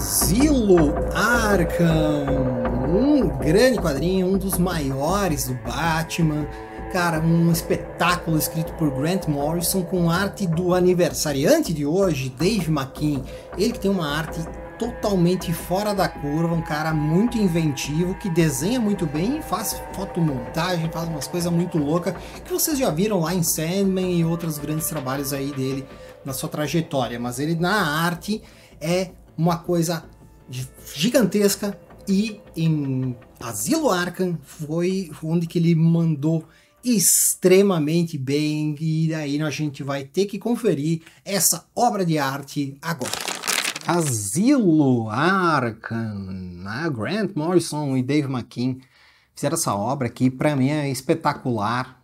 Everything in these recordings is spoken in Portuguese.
Asilo Arkham, um grande quadrinho, um dos maiores do Batman. Cara, um espetáculo escrito por Grant Morrison com arte do aniversariante de hoje, Dave McKean. Ele que tem uma arte totalmente fora da curva, um cara muito inventivo, que desenha muito bem, faz fotomontagem, faz umas coisas muito loucas, que vocês já viram lá em Sandman e outros grandes trabalhos aí dele na sua trajetória, mas ele na arte é uma coisa gigantesca e em Asilo Arkham foi onde que ele mandou extremamente bem e daí a gente vai ter que conferir essa obra de arte agora. Asilo Arkham, né? Grant Morrison e Dave McKean fizeram essa obra que para mim é espetacular,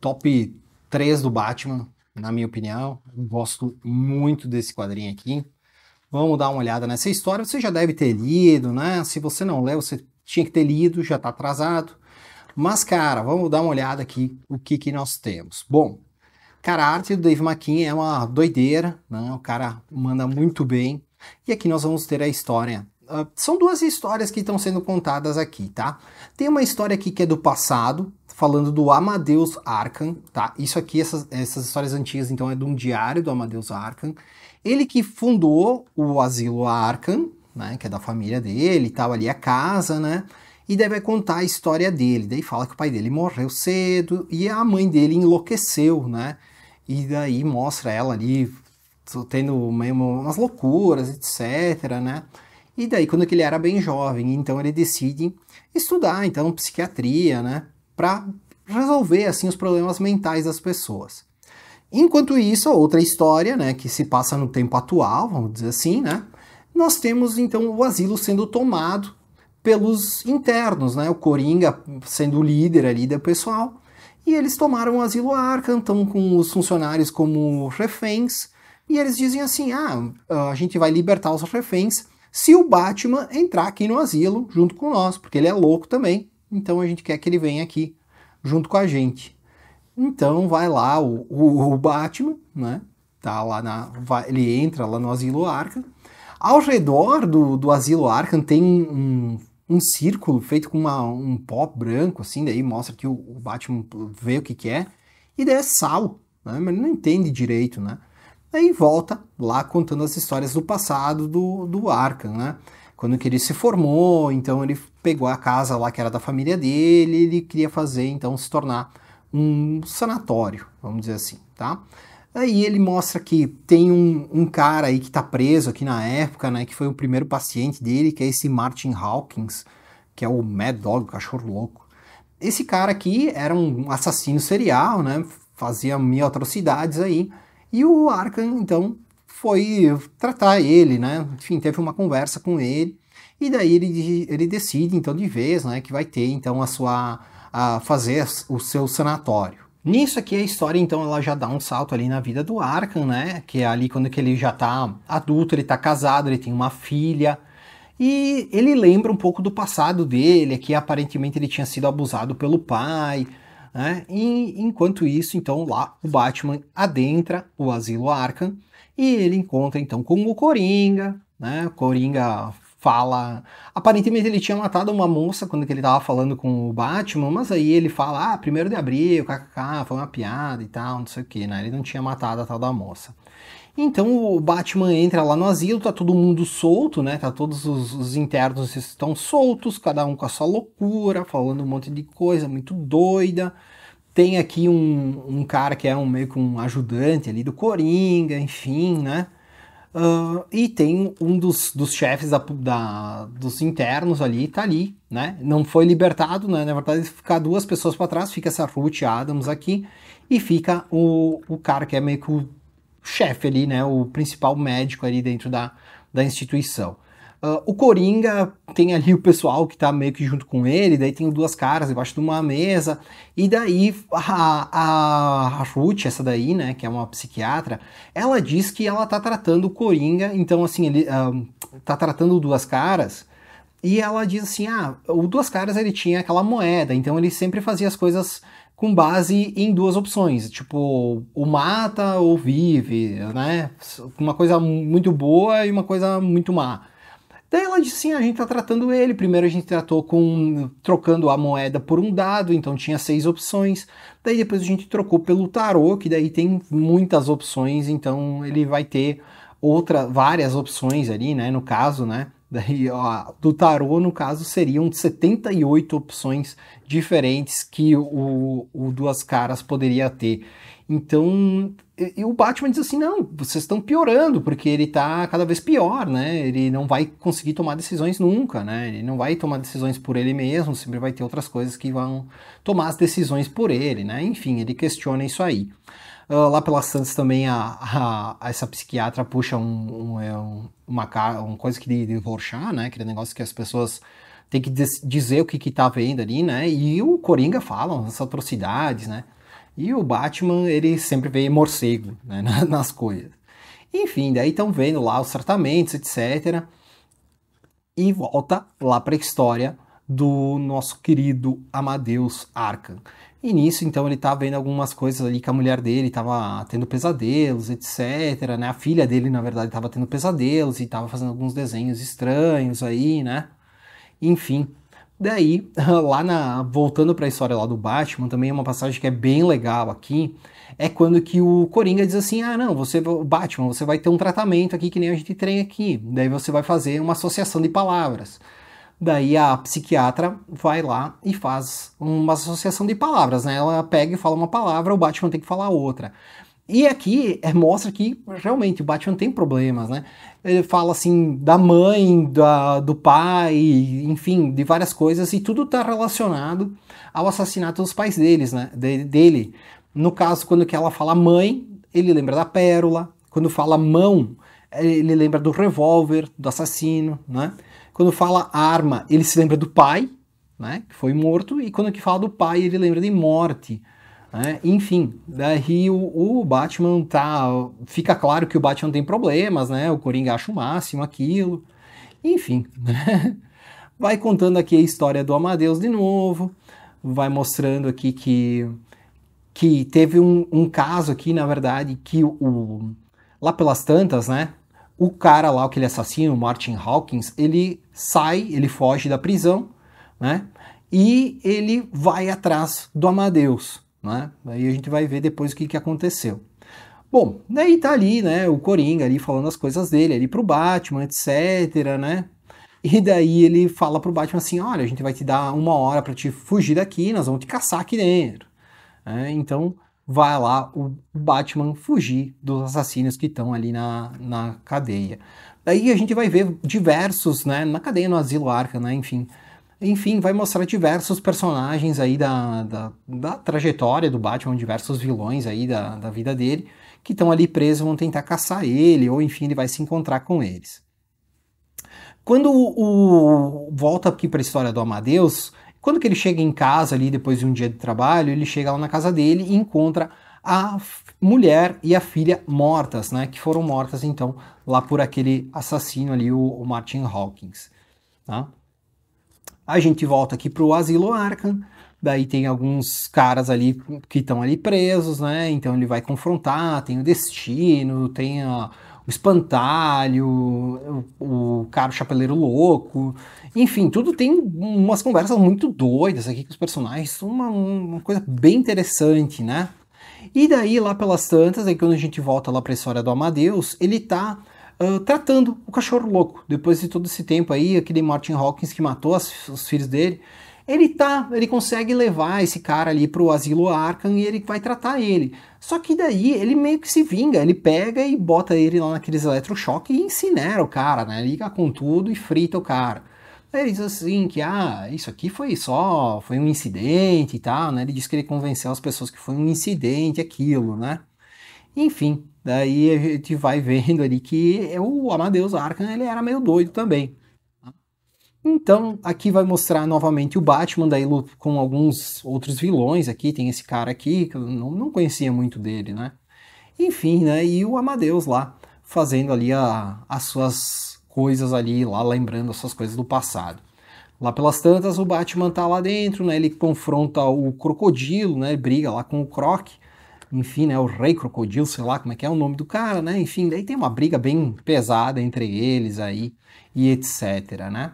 top 3 do Batman, na minha opinião. gosto muito desse quadrinho aqui. Vamos dar uma olhada nessa história. Você já deve ter lido, né? Se você não leu, você tinha que ter lido, já está atrasado. Mas, cara, vamos dar uma olhada aqui o que, que nós temos. Bom, cara, a arte do Dave McKean é uma doideira, né? O cara manda muito bem. E aqui nós vamos ter a história. Uh, são duas histórias que estão sendo contadas aqui, tá? Tem uma história aqui que é do passado, falando do Amadeus Arkham, tá? Isso aqui, essas, essas histórias antigas, então, é de um diário do Amadeus Arkham. Ele que fundou o asilo Arkham, né, que é da família dele e tal, ali é a casa, né? E daí vai contar a história dele. Daí fala que o pai dele morreu cedo e a mãe dele enlouqueceu, né? E daí mostra ela ali tendo umas loucuras, etc, né? E daí quando ele era bem jovem, então ele decide estudar então psiquiatria, né, para resolver assim os problemas mentais das pessoas. Enquanto isso, outra história, né, que se passa no tempo atual, vamos dizer assim, né, nós temos então o asilo sendo tomado pelos internos, né, o Coringa sendo o líder ali do pessoal, e eles tomaram o asilo Arkham, estão com os funcionários como reféns, e eles dizem assim, ah, ah, a gente vai libertar os reféns se o Batman entrar aqui no asilo junto com nós, porque ele é louco também, então a gente quer que ele venha aqui junto com a gente. Então vai lá o, o, o Batman, né? Tá lá na, vai, ele entra lá no asilo Arkham. Ao redor do, do asilo Arkham tem um, um círculo feito com uma, um pó branco, assim, daí mostra que o, o Batman vê o que, que é, e daí é sal, né? Mas ele não entende direito, né? Aí volta lá contando as histórias do passado do, do Arkham, né? Quando que ele se formou, então ele pegou a casa lá que era da família dele, ele queria fazer, então, se tornar um sanatório, vamos dizer assim, tá? Aí ele mostra que tem um, um cara aí que está preso aqui na época, né? Que foi o primeiro paciente dele, que é esse Martin Hawkins, que é o Mad Dog, o cachorro louco. Esse cara aqui era um assassino serial, né? Fazia mil atrocidades aí. E o Arkham, então, foi tratar ele, né? Enfim, teve uma conversa com ele. E daí ele, ele decide, então, de vez, né? Que vai ter, então, a sua a fazer o seu sanatório. Nisso aqui a história então ela já dá um salto ali na vida do Arkham, né? Que é ali quando que ele já tá adulto, ele tá casado, ele tem uma filha. E ele lembra um pouco do passado dele, que aparentemente ele tinha sido abusado pelo pai, né? E enquanto isso, então lá o Batman adentra o asilo Arkham e ele encontra então com o Coringa, né? O Coringa fala. Aparentemente ele tinha matado uma moça quando ele tava falando com o Batman, mas aí ele fala, ah, primeiro de abril, kkk, foi uma piada e tal, não sei o que, né? Ele não tinha matado a tal da moça. Então o Batman entra lá no asilo, tá todo mundo solto, né? Tá todos os, os internos estão soltos, cada um com a sua loucura, falando um monte de coisa muito doida. Tem aqui um, um cara que é um meio que um ajudante ali do Coringa, enfim, né? Uh, e tem um dos, dos chefes da, da, dos internos ali, tá ali, né? Não foi libertado, né? Na verdade, fica duas pessoas para trás, fica essa Ruth Adams aqui e fica o, o cara que é meio que o chefe ali, né? O principal médico ali dentro da, da instituição. Uh, o Coringa tem ali o pessoal que tá meio que junto com ele, daí tem duas caras embaixo de uma mesa, e daí a, a, a Ruth, essa daí, né, que é uma psiquiatra, ela diz que ela tá tratando o Coringa, então assim, ele uh, tá tratando duas caras, e ela diz assim: ah, o Duas Caras ele tinha aquela moeda, então ele sempre fazia as coisas com base em duas opções, tipo, o mata ou vive, né? Uma coisa muito boa e uma coisa muito má. Daí ela disse sim, ah, a gente está tratando ele. Primeiro a gente tratou com trocando a moeda por um dado, então tinha seis opções. Daí depois a gente trocou pelo tarô, que daí tem muitas opções, então ele vai ter outra várias opções ali, né, no caso, né? Daí, ó, do tarô, no caso, seriam 78 opções diferentes que o, o Duas Caras poderia ter. Então, e, o Batman diz assim: não, vocês estão piorando, porque ele está cada vez pior, né? Ele não vai conseguir tomar decisões nunca, né? Ele não vai tomar decisões por ele mesmo, sempre vai ter outras coisas que vão tomar as decisões por ele, né? Enfim, ele questiona isso aí. Uh, lá pela Santos também a, a, a essa psiquiatra puxa um, um, é, um, uma, uma coisa que de, de Rorschach, né? Aquele negócio que as pessoas têm que dizer o que, que tá vendo ali, né? E o Coringa fala essas atrocidades, né? E o Batman, ele sempre veio morcego né, nas coisas. Enfim, daí estão vendo lá os tratamentos, etc. E volta lá para a história do nosso querido Amadeus Arkham. E nisso, então, ele tá vendo algumas coisas ali que a mulher dele tava tendo pesadelos, etc, né? A filha dele, na verdade, tava tendo pesadelos e tava fazendo alguns desenhos estranhos aí, né? Enfim. Daí, lá na voltando para a história lá do Batman, também é uma passagem que é bem legal aqui, é quando que o Coringa diz assim: "Ah, não, você Batman, você vai ter um tratamento aqui que nem a gente tem aqui. Daí você vai fazer uma associação de palavras." Daí a psiquiatra vai lá e faz uma associação de palavras, né? Ela pega e fala uma palavra, o Batman tem que falar outra. E aqui é, mostra que realmente o Batman tem problemas, né? Ele fala assim da mãe, da, do pai, enfim, de várias coisas, e tudo está relacionado ao assassinato dos pais deles, né? De, dele. No caso, quando que ela fala mãe, ele lembra da pérola. Quando fala mão, ele lembra do revólver, do assassino, né? Quando fala arma, ele se lembra do pai, né? Que foi morto. E quando que fala do pai, ele lembra de morte. Né? enfim, daí o, o, Batman tá. Fica claro que o Batman tem problemas, né? O Coringa acha o máximo aquilo. Enfim, né? Vai contando aqui a história do Amadeus de novo, vai mostrando aqui que, que teve um, um caso aqui, na verdade, que o, o, Lá pelas tantas, né? O cara lá, aquele assassino, Martin Hawkins, ele sai, ele foge da prisão, né? E ele vai atrás do Amadeus né? Aí a gente vai ver depois o que, que aconteceu. Bom, daí tá ali, né, o Coringa ali falando as coisas dele ali pro Batman, etc, né? E daí ele fala pro Batman assim, olha, a gente vai te dar uma hora para te fugir daqui, nós vamos te caçar aqui dentro. É, então vai lá o Batman fugir dos assassinos que estão ali na, na cadeia. Daí a gente vai ver diversos, né, na cadeia, no asilo Arca, né, enfim, enfim, vai mostrar diversos personagens aí da, da, da trajetória do Batman, diversos vilões aí da, da vida dele, que estão ali presos, vão tentar caçar ele, ou enfim, ele vai se encontrar com eles. Quando o, o volta aqui para a história do Amadeus, quando que ele chega em casa ali depois de um dia de trabalho, ele chega lá na casa dele e encontra a mulher e a filha mortas, né? Que foram mortas então lá por aquele assassino ali, o, o Martin Hawkins. Tá? A gente volta aqui para o asilo Arkham, daí tem alguns caras ali que estão ali presos, né? Então ele vai confrontar, tem o Destino, tem a, o Espantalho, o, o Chapeleiro Louco, enfim, tudo tem umas conversas muito doidas aqui com os personagens, uma, uma coisa bem interessante, né? E daí, lá pelas tantas, aí quando a gente volta lá para a história do Amadeus, ele tá tratando o cachorro louco. Depois de todo esse tempo aí, aquele Martin Hawkins que matou as, os filhos dele, ele tá, ele consegue levar esse cara ali pro asilo Arkham e ele vai tratar ele. Só que daí ele meio que se vinga, ele pega e bota ele lá naqueles eletrochoques e incinera o cara, né? Liga com tudo e frita o cara. Ele diz assim que ah, isso aqui foi só, foi um incidente e tal, né? Ele diz que ele convenceu as pessoas que foi um incidente aquilo, né? Enfim, daí a gente vai vendo ali que é o Amadeus Arkham ele era meio doido também. Então, aqui vai mostrar novamente o Batman, daí com alguns outros vilões aqui, tem esse cara aqui, que eu não, não conhecia muito dele, né? Enfim, né, e o Amadeus lá, fazendo ali a, as suas coisas ali, lá lembrando as suas coisas do passado. Lá pelas tantas, o Batman tá lá dentro, né, ele confronta o Crocodilo, né, briga lá com o Croc, enfim, né, o Rei Crocodilo, sei lá como é que é o nome do cara, né? Enfim, daí tem uma briga bem pesada entre eles aí e etc, né?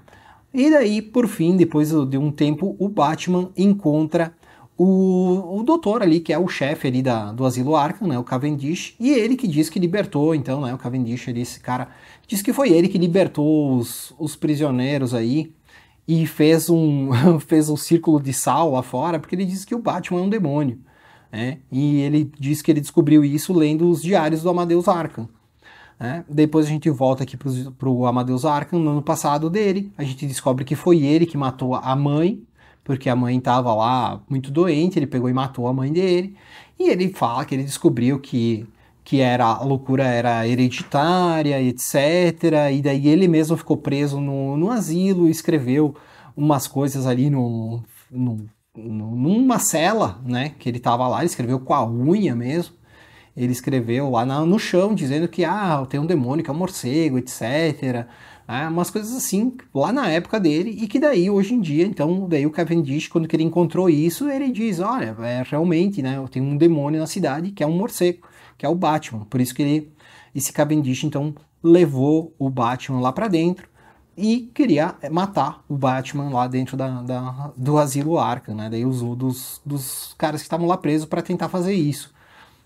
E daí, por fim, depois de um tempo, o Batman encontra o, o doutor ali, que é o chefe ali da, do asilo Arkham, né, o Cavendish, e ele que diz que libertou, então, né, o Cavendish ali, esse cara, diz que foi ele que libertou os, os prisioneiros aí, e fez um, fez um círculo de sal lá fora, porque ele diz que o Batman é um demônio. Né? E ele diz que ele descobriu isso lendo os diários do Amadeus Arkham. Né? Depois a gente volta aqui para o Amadeus Arkham, no ano passado dele. A gente descobre que foi ele que matou a mãe, porque a mãe estava lá muito doente, ele pegou e matou a mãe dele. E ele fala que ele descobriu que que era a loucura era hereditária, etc. E daí ele mesmo ficou preso no, no asilo, escreveu umas coisas ali no, no numa cela, né, que ele estava lá, ele escreveu com a unha mesmo, ele escreveu lá na, no chão, dizendo que, ah, tem um demônio que é um morcego, etc., ah, é, umas coisas assim, lá na época dele, e que daí, hoje em dia, então, daí o Cavendish, quando que ele encontrou isso, ele diz, olha, é, realmente, né, eu tenho um demônio na cidade que é um morcego, que é o Batman, por isso que ele, esse Cavendish, então, levou o Batman lá para dentro, e queria é, matar o Batman lá dentro da, da do asilo Arkham, né? Daí usou dos, dos caras que estavam lá presos para tentar fazer isso.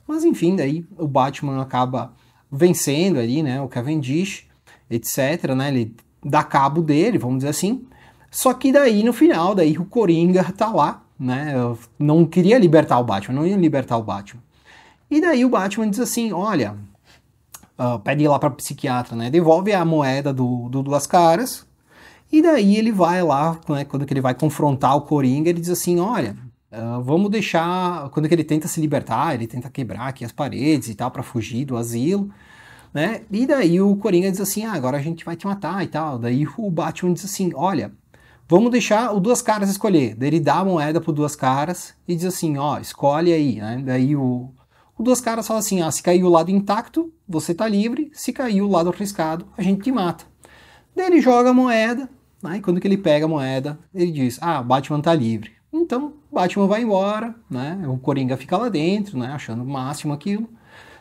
Mas enfim, daí o Batman acaba vencendo ali, né? O Cavendish, etc, né? Ele dá cabo dele, vamos dizer assim. Só que daí no final, daí o Coringa tá lá, né? Eu não queria libertar o Batman, não ia libertar o Batman. E daí o Batman diz assim: "Olha, uh, pede lá para psiquiatra, né? Devolve a moeda do, do Duas Caras. E daí ele vai lá, né, quando que ele vai confrontar o Coringa, ele diz assim, olha, uh, vamos deixar... Quando que ele tenta se libertar, ele tenta quebrar aqui as paredes e tal para fugir do asilo, né? E daí o Coringa diz assim, ah, agora a gente vai te matar e tal. Daí o Batman diz assim, olha, vamos deixar o Duas Caras escolher. Daí ele dá a moeda pro Duas Caras e diz assim, ó, escolhe aí, né? Daí o, os dois caras falam assim: ah, se cair o lado intacto, você está livre, se cair o lado arriscado, a gente te mata. Daí ele joga a moeda, né, e quando que ele pega a moeda, ele diz: ah, Batman está livre. Então, Batman vai embora, né, o Coringa fica lá dentro, né, achando o máximo aquilo.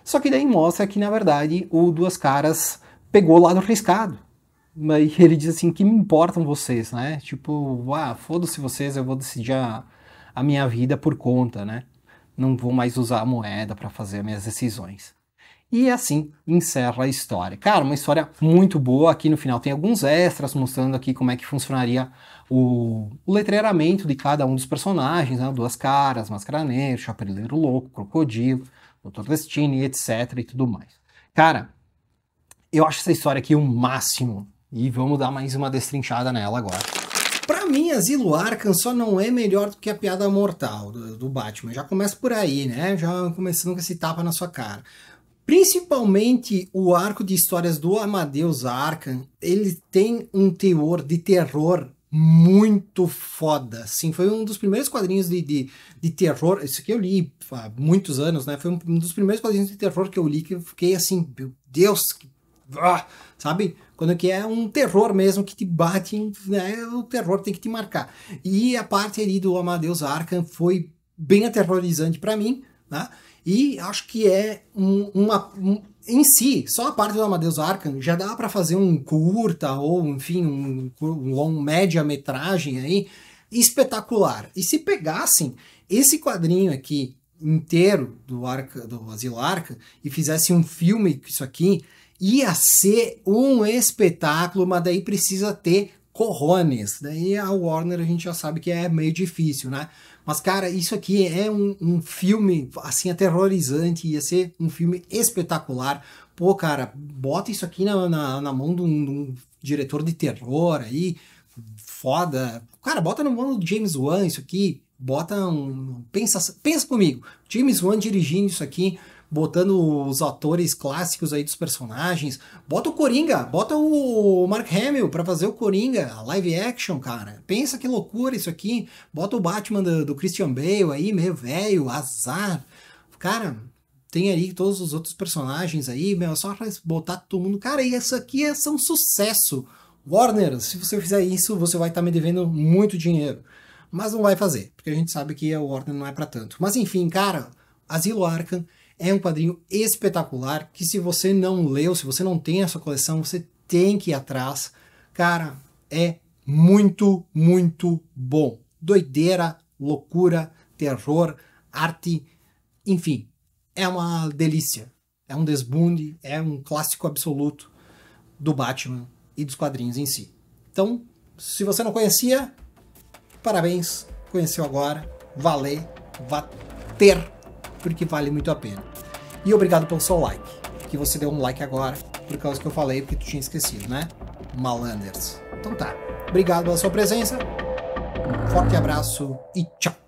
Só que daí mostra que, na verdade, o Duas Caras pegou o lado arriscado. E ele diz assim: que me importam vocês, né? Tipo, ah, foda-se vocês, eu vou decidir a, a minha vida por conta, né? não vou mais usar a moeda para fazer minhas decisões. E assim encerra a história. Cara, uma história muito boa. Aqui no final tem alguns extras mostrando aqui como é que funcionaria o, o letreiramento de cada um dos personagens, né? Duas caras, Máscara Negra, Chapeleiro Louco, Crocodilo, Doutor Destiny, etc e tudo mais. Cara, eu acho essa história aqui o máximo. E vamos dar mais uma destrinchada nela agora. Pra mim, Asilo Arkham só não é melhor do que a piada mortal do, do Batman. Já começa por aí, né? Já começando com esse tapa na sua cara. Principalmente o arco de histórias do Amadeus Arkham, ele tem um teor de terror muito foda, Sim, foi um dos primeiros quadrinhos de, de, de, terror, isso que eu li há muitos anos, né, foi um dos primeiros quadrinhos de terror que eu li que eu fiquei assim, meu Deus, que... ah, sabe, quando que é um terror mesmo que te bate, né? O terror tem que te marcar. E a parte ali do Amadeus Arkham foi bem aterrorizante para mim, né? E acho que é um, uma. Um, em si, só a parte do Amadeus Arkham já dá para fazer um curta ou, enfim, um, um long média-metragem aí espetacular. E se pegassem esse quadrinho aqui inteiro do Arca, do Asilo Arca e fizesse um filme com isso aqui, ia ser um espetáculo, mas daí precisa ter corrones. Daí a Warner a gente já sabe que é meio difícil, né? Mas, cara, isso aqui é um, um filme, assim, aterrorizante, ia ser um filme espetacular. Pô, cara, bota isso aqui na, na, na mão de um, de um diretor de terror aí, foda. Cara, bota na mão do James Wan isso aqui, bota um... Pensa, pensa comigo, James Wan dirigindo isso aqui, botando os atores clássicos aí dos personagens. Bota o Coringa, bota o Mark Hamill para fazer o Coringa, a live action, cara. Pensa que loucura isso aqui. Bota o Batman do, do Christian Bale aí, meio velho, azar. Cara, tem aí todos os outros personagens aí, meu, é só botar todo mundo. Cara, isso aqui é um sucesso. Warner, se você fizer isso, você vai estar tá me devendo muito dinheiro. Mas não vai fazer, porque a gente sabe que a Warner não é para tanto. Mas enfim, cara, Asilo Arkham é um quadrinho espetacular que se você não leu, se você não tem essa coleção, você tem que ir atrás. Cara, é muito, muito bom. Doideira, loucura, terror, arte, enfim, é uma delícia. É um desbunde, é um clássico absoluto do Batman e dos quadrinhos em si. Então, se você não conhecia, parabéns, conheceu agora, valeu, vá ter porque vale muito a pena. E obrigado pelo seu like, que você deu um like agora, por causa que eu falei, porque tu tinha esquecido, né? Malanders. Então tá. Obrigado pela sua presença, um forte abraço e tchau!